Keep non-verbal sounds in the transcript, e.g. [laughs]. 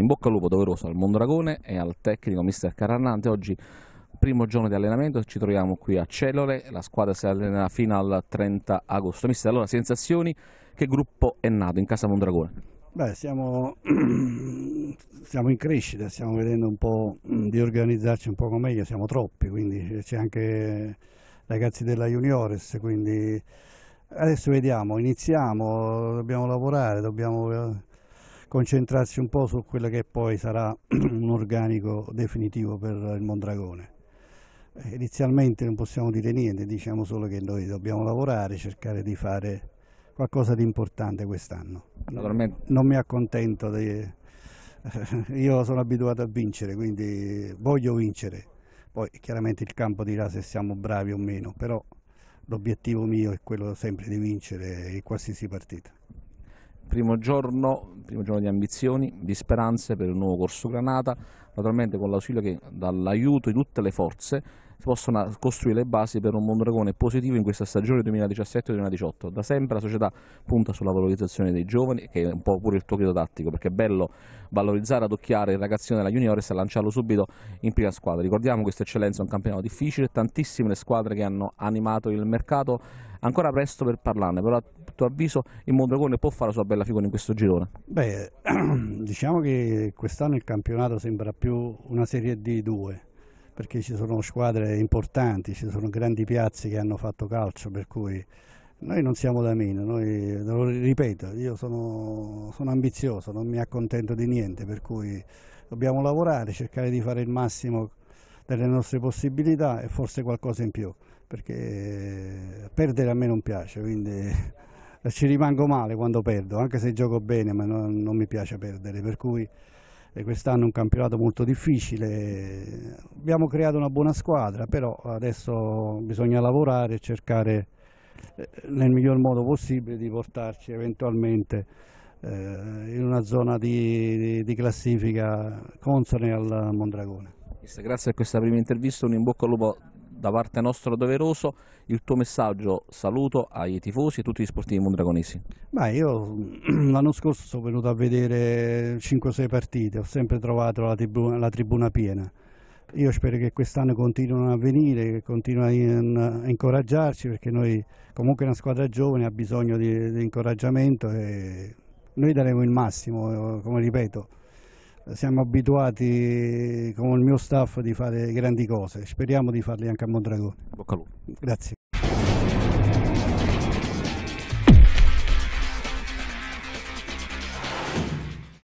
in bocca al lupo doveroso al Mondragone e al tecnico mister Carrannante. Oggi primo giorno di allenamento, ci troviamo qui a Cellole, la squadra si allena fino al 30 agosto. Mister, allora sensazioni, che gruppo è nato in casa Mondragone? Beh, siamo, [clears throat] siamo in crescita, stiamo vedendo un po' mm, di organizzarci un poco meglio, siamo troppi, quindi c'è anche ragazzi della Juniores, quindi adesso vediamo, iniziamo, dobbiamo lavorare, dobbiamo concentrarsi un po' su quello che poi sarà [clears throat] un organico definitivo per il Mondragone. Eh, inizialmente non possiamo dire niente, diciamo solo che noi dobbiamo lavorare, cercare di fare qualcosa di importante quest'anno. Naturalmente. Non mi accontento, di... Eh, [laughs] io sono abituato a vincere, quindi voglio vincere. Poi chiaramente il campo dirà se siamo bravi o meno, però l'obiettivo mio è quello sempre di vincere in qualsiasi partita primo giorno, primo giorno di ambizioni, di speranze per il nuovo corso Granata, naturalmente con l'ausilio che dall'aiuto di tutte le forze si possono costruire le basi per un Mondragone positivo in questa stagione 2017-2018. Da sempre la società punta sulla valorizzazione dei giovani, che è un po' pure il tuo credo tattico, perché è bello valorizzare, adocchiare il ragazzino della juniores e lanciarlo subito in prima squadra. Ricordiamo questa eccellenza è un campionato difficile, tantissime le squadre che hanno animato il mercato, ancora presto per parlarne, però tuo avviso il Mondragone può fare la sua bella figura in questo girone? Beh, [clears throat] diciamo che quest'anno il campionato sembra più una serie D2 perché ci sono squadre importanti, ci sono grandi piazze che hanno fatto calcio, per cui noi non siamo da meno, noi, lo ripeto, io sono, sono ambizioso, non mi accontento di niente, per cui dobbiamo lavorare, cercare di fare il massimo delle nostre possibilità e forse qualcosa in più, perché perdere a me non piace, quindi ci rimango male quando perdo, anche se gioco bene, ma non, non mi piace perdere, per cui eh, quest'anno è un campionato molto difficile, abbiamo creato una buona squadra, però adesso bisogna lavorare e cercare eh, nel miglior modo possibile di portarci eventualmente eh, in una zona di, di, di classifica consone al Mondragone. Grazie a questa prima intervista, un in bocca al lupo da parte nostra doveroso il tuo messaggio, saluto ai tifosi e tutti gli sportivi mondragonesi. Beh, io [clears throat] l'anno scorso sono venuto a vedere 5-6 partite, ho sempre trovato la tribuna, la tribuna piena. Io spero che quest'anno continuino a venire, che continuino a, incoraggiarci perché noi comunque una squadra giovane ha bisogno di, di incoraggiamento e noi daremo il massimo, eh, come ripeto siamo abituati con il mio staff di fare grandi cose, speriamo di farle anche a Mondragone. Bocca al lupo. Grazie.